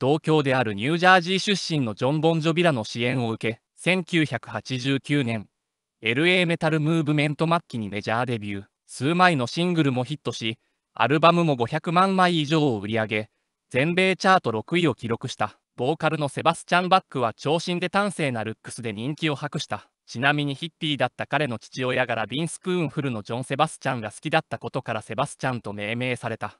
同郷であるニュージャージー出身のジョン・ボンジョビラの支援を受け、1989年、LA メタルムーブメント末期にメジャーデビュー、数枚のシングルもヒットし、アルバムも500万枚以上を売り上げ、全米チャート6位を記録した。ボーカルのセバスチャン・バックは長身で端正なルックスで人気を博した。ちなみにヒッピーだった彼の父親がビンスプーンフルのジョン・セバスチャンが好きだったことからセバスチャンと命名された。